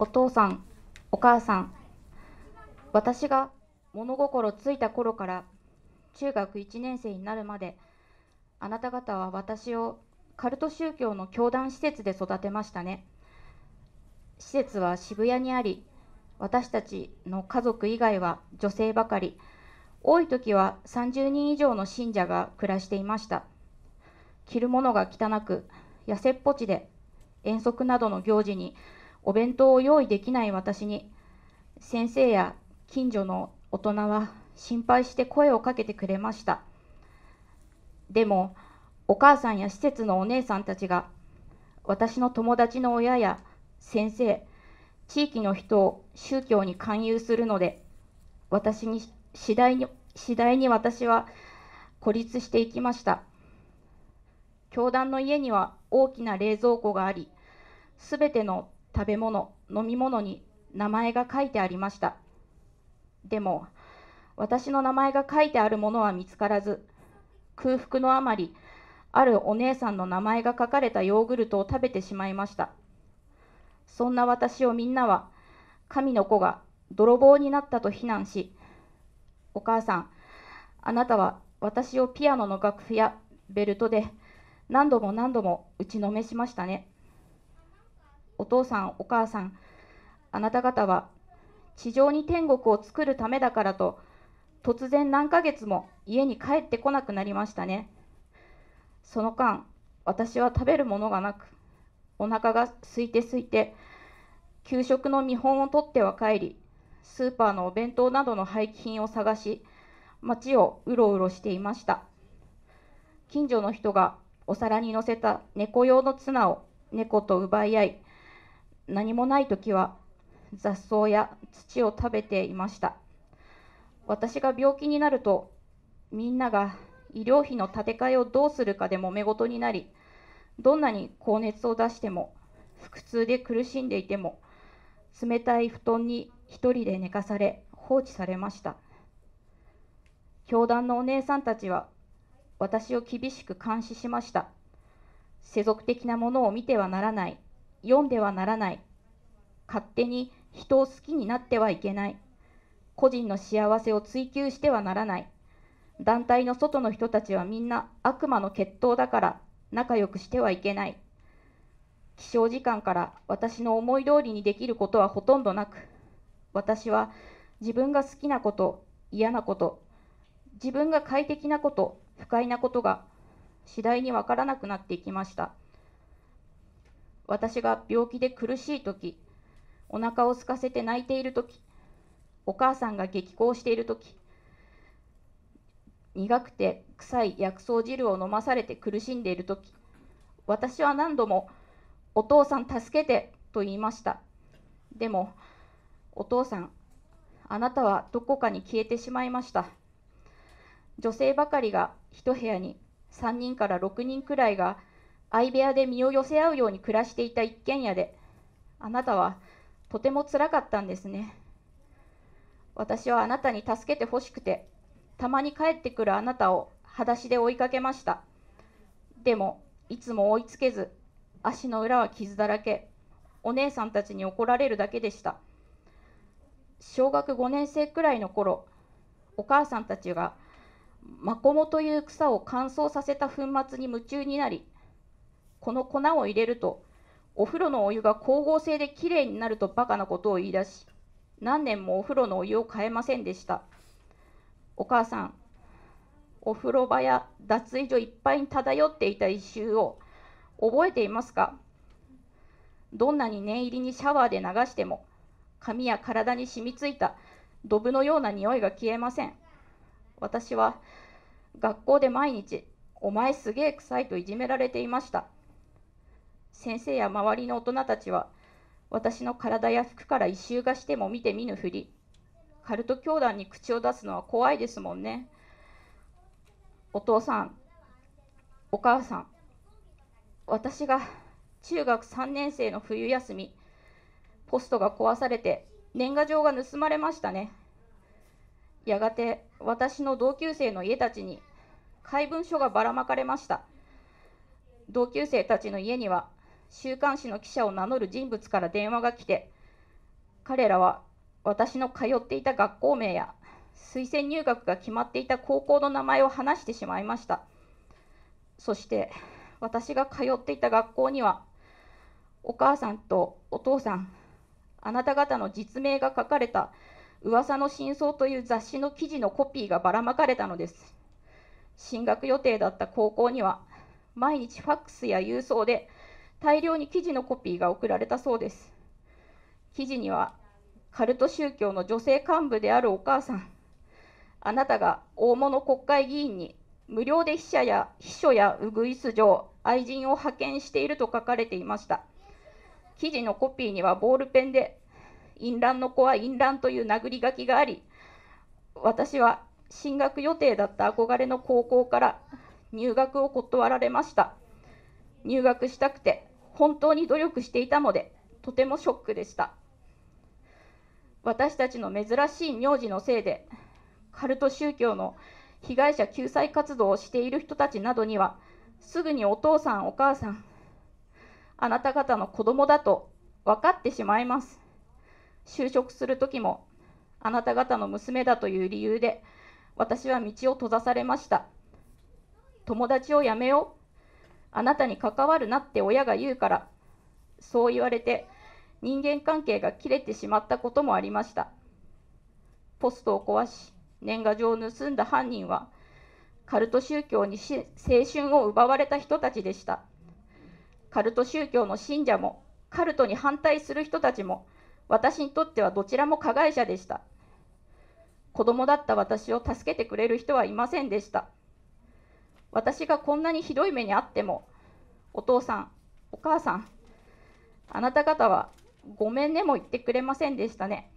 お父さん、お母さん、私が物心ついた頃から中学1年生になるまで、あなた方は私をカルト宗教の教団施設で育てましたね。施設は渋谷にあり、私たちの家族以外は女性ばかり、多い時は30人以上の信者が暮らしていました。着るものが汚く、痩せっぽちで、遠足などの行事にお弁当を用意できない私に、先生や近所の大人は心配して声をかけてくれました。でも、お母さんや施設のお姉さんたちが、私の友達の親や先生、地域の人を宗教に勧誘するので、私に、次第に、次第に私は孤立していきました。教団の家には大きな冷蔵庫があり、すべての食べ物飲み物に名前が書いてありましたでも私の名前が書いてあるものは見つからず空腹のあまりあるお姉さんの名前が書かれたヨーグルトを食べてしまいましたそんな私をみんなは神の子が泥棒になったと非難しお母さんあなたは私をピアノの楽譜やベルトで何度も何度も打ちのめしましたね。お父さんお母さんあなた方は地上に天国を作るためだからと突然何ヶ月も家に帰ってこなくなりましたねその間私は食べるものがなくお腹が空いて空いて給食の見本を取っては帰りスーパーのお弁当などの廃棄品を探し街をうろうろしていました近所の人がお皿に乗せた猫用のツナを猫と奪い合い何もない時は雑草や土を食べていました私が病気になるとみんなが医療費の建て替えをどうするかでもめ事になりどんなに高熱を出しても腹痛で苦しんでいても冷たい布団に一人で寝かされ放置されました教団のお姉さんたちは私を厳しく監視しました世俗的なものを見てはならない読んではならない勝手に人を好きになってはいけない個人の幸せを追求してはならない団体の外の人たちはみんな悪魔の血統だから仲良くしてはいけない起床時間から私の思い通りにできることはほとんどなく私は自分が好きなこと嫌なこと自分が快適なこと不快なことが次第にわからなくなっていきました。私が病気で苦しい時お腹を空かせて泣いている時お母さんが激高している時苦くて臭い薬草汁を飲まされて苦しんでいる時私は何度も「お父さん助けて」と言いましたでも「お父さんあなたはどこかに消えてしまいました」女性ばかりが1部屋に3人から6人くらいが相部屋で身を寄せ合うように暮らしていた一軒家であなたはとてもつらかったんですね私はあなたに助けてほしくてたまに帰ってくるあなたを裸足で追いかけましたでもいつも追いつけず足の裏は傷だらけお姉さんたちに怒られるだけでした小学5年生くらいの頃お母さんたちがマコモという草を乾燥させた粉末に夢中になりこの粉を入れるとお風呂のお湯が光合成できれいになるとバカなことを言い出し何年もお風呂のお湯を変えませんでしたお母さんお風呂場や脱衣所いっぱいに漂っていた異臭を覚えていますかどんなに念入りにシャワーで流しても髪や体に染みついたドブのような匂いが消えません私は学校で毎日お前すげえ臭いといじめられていました先生や周りの大人たちは私の体や服から異臭がしても見て見ぬふりカルト教団に口を出すのは怖いですもんねお父さんお母さん私が中学3年生の冬休みポストが壊されて年賀状が盗まれましたねやがて私の同級生の家たちに怪文書がばらまかれました同級生たちの家には週刊誌の記者を名乗る人物から電話が来て彼らは私の通っていた学校名や推薦入学が決まっていた高校の名前を話してしまいましたそして私が通っていた学校にはお母さんとお父さんあなた方の実名が書かれた噂の真相という雑誌の記事のコピーがばらまかれたのです進学予定だった高校には毎日ファックスや郵送で大量に記事のコピーが送られたそうです記事にはカルト宗教の女性幹部であるお母さんあなたが大物国会議員に無料で秘書や秘書やウグイス嬢愛人を派遣していると書かれていました記事のコピーにはボールペンで「淫乱の子は淫乱」という殴り書きがあり私は進学予定だった憧れの高校から入学を断られました入学したくて本当に努力していたので、とてもショックでした。私たちの珍しい名字のせいで、カルト宗教の被害者救済活動をしている人たちなどには、すぐにお父さん、お母さん、あなた方の子供だと分かってしまいます。就職する時も、あなた方の娘だという理由で、私は道を閉ざされました。友達を辞めようあなたに関わるなって親が言うから、そう言われて、人間関係が切れてしまったこともありました。ポストを壊し、年賀状を盗んだ犯人は、カルト宗教にし青春を奪われた人たちでした。カルト宗教の信者も、カルトに反対する人たちも、私にとってはどちらも加害者でした。子供だった私を助けてくれる人はいませんでした。私がこんなにひどい目にあっても、お父さん、お母さん、あなた方はごめんねも言ってくれませんでしたね。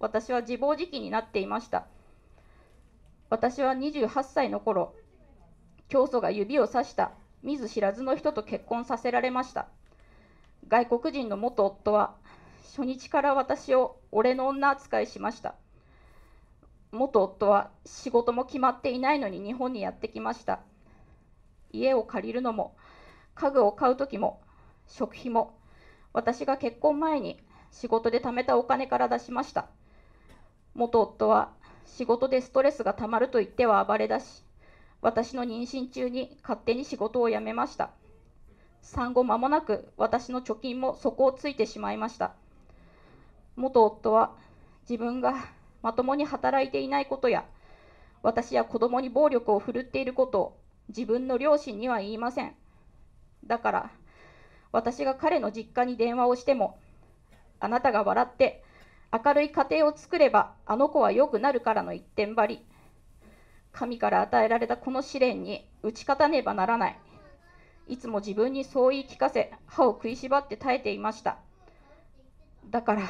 私は自暴自棄になっていました。私は28歳の頃、教祖が指をさした見ず知らずの人と結婚させられました。外国人の元夫は初日から私を俺の女扱いしました。元夫は仕事も決まっていないのに日本にやってきました家を借りるのも家具を買う時も食費も私が結婚前に仕事で貯めたお金から出しました元夫は仕事でストレスがたまると言っては暴れだし私の妊娠中に勝手に仕事を辞めました産後間もなく私の貯金も底をついてしまいました元夫は自分がまともに働いていないことや、私や子供に暴力を振るっていることを自分の両親には言いません。だから、私が彼の実家に電話をしても、あなたが笑って、明るい家庭を作れば、あの子は良くなるからの一点張り。神から与えられたこの試練に打ち勝たねばならない。いつも自分にそう言い聞かせ、歯を食いしばって耐えていました。だから、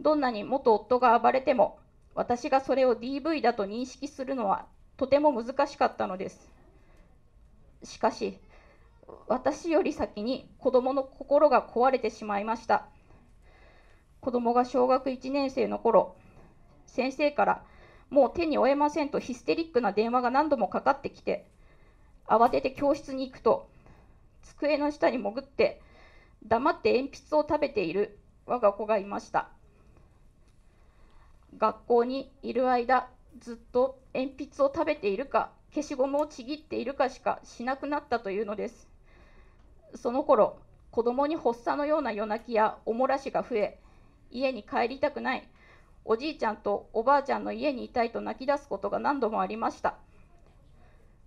どんなに元夫が暴れても私がそれを DV だと認識するのはとても難しかったのですしかし私より先に子どもの心が壊れてしまいました子どもが小学1年生の頃先生からもう手に負えませんとヒステリックな電話が何度もかかってきて慌てて教室に行くと机の下に潜って黙って鉛筆を食べている我が子がいました学校にいる間ずっと鉛筆を食べているか消しゴムをちぎっているかしかしなくなったというのですその頃子供に発作のような夜泣きやおもらしが増え家に帰りたくないおじいちゃんとおばあちゃんの家にいたいと泣き出すことが何度もありました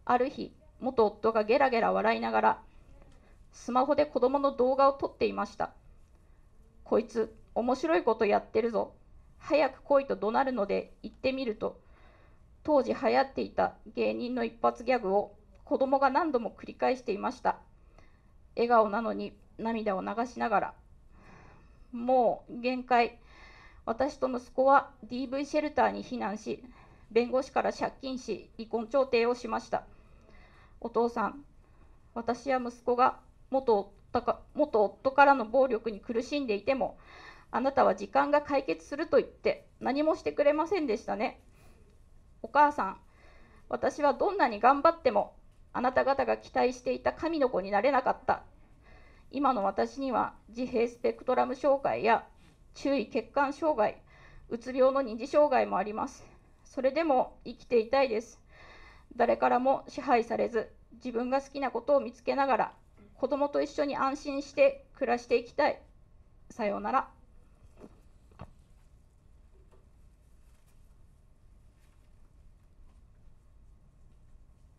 ある日元夫がゲラゲラ笑いながらスマホで子供の動画を撮っていましたこいつ面白いことやってるぞ早く来いと怒鳴るので行ってみると当時流行っていた芸人の一発ギャグを子供が何度も繰り返していました笑顔なのに涙を流しながらもう限界私と息子は DV シェルターに避難し弁護士から借金し離婚調停をしましたお父さん私や息子が元夫か元夫からの暴力に苦しんでいてもあなたは時間が解決すると言って何もしてくれませんでしたね。お母さん、私はどんなに頑張ってもあなた方が期待していた神の子になれなかった。今の私には自閉スペクトラム障害や注意欠陥障害、うつ病の二次障害もあります。それでも生きていたいです。誰からも支配されず、自分が好きなことを見つけながら、子供と一緒に安心して暮らしていきたい。さようなら。